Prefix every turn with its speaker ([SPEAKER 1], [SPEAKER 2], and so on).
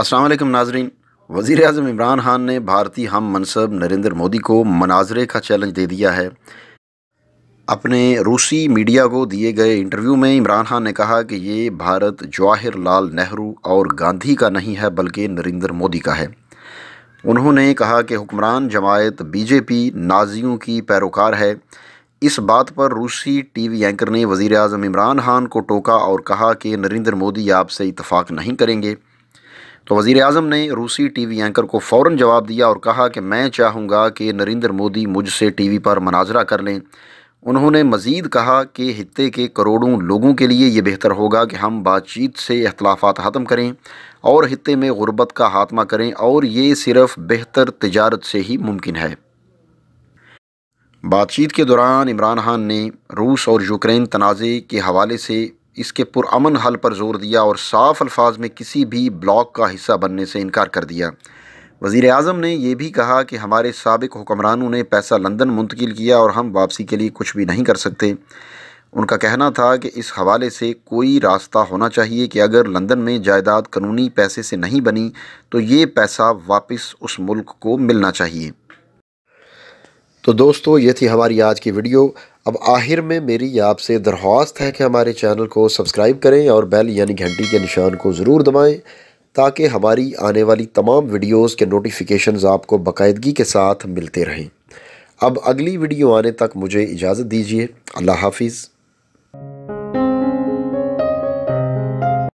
[SPEAKER 1] असलम नाजरीन वज़ी अजम इमरान खान ने भारतीय हम मनसब नरेंद्र मोदी को मनाजरे का चैलेंज दे दिया है अपने रूसी मीडिया को दिए गए इंटरव्यू में इमरान खान ने कहा कि ये भारत जवाहर लाल नेहरू और गांधी का नहीं है बल्कि नरेंद्र मोदी का है उन्होंने कहा कि हुक्मरान जमायत बीजेपी नाजियों की पैरोकार है इस बात पर रूसी टीवी एंकर ने वज़ी अजम इमरान खान को टोका और कहा कि नरेंद्र मोदी आपसे इतफ़ाक़ नहीं करेंगे तो वजीर अजम ने रूसी टी वी एंकर को फ़ौर जवाब दिया और कहा कि मैं चाहूँगा कि नरेंद्र मोदी मुझसे टी वी पर मनाजरा कर लें उन्होंने मज़ीद कहा कि खत्े के करोड़ों लोगों के लिए ये बेहतर होगा कि हम बातचीत से अख्तलाफात ख़त्म करें और खत्े में गुर्बत का खात्मा करें और ये सिर्फ बेहतर तजारत से ही मुमकिन है बातचीत के दौरान इमरान खान ने रूस और यूक्रेन तनाज़े के हवाले से इसके पुरान हल पर जोर दिया और साफ अल्फाज में किसी भी ब्लॉक का हिस्सा बनने से इनकार कर दिया वज़ी अजम ने यह भी कहा कि हमारे सबक हुक्मरानों ने पैसा लंदन मुंतकिल किया और हम वापसी के लिए कुछ भी नहीं कर सकते उनका कहना था कि इस हवाले से कोई रास्ता होना चाहिए कि अगर लंदन में जायदाद कानूनी पैसे से नहीं बनी तो ये पैसा वापस उस मुल्क को मिलना चाहिए तो दोस्तों ये थी हमारी आज की वीडियो अब आखिर में मेरी आपसे दरख्वास्त है कि हमारे चैनल को सब्सक्राइब करें और बेल यानी घंटी के निशान को ज़रूर दबाएं ताकि हमारी आने वाली तमाम वीडियोस के नोटिफिकेशंस आपको बाकायदगी के साथ मिलते रहें अब अगली वीडियो आने तक मुझे इजाज़त दीजिए अल्लाह हाफिज़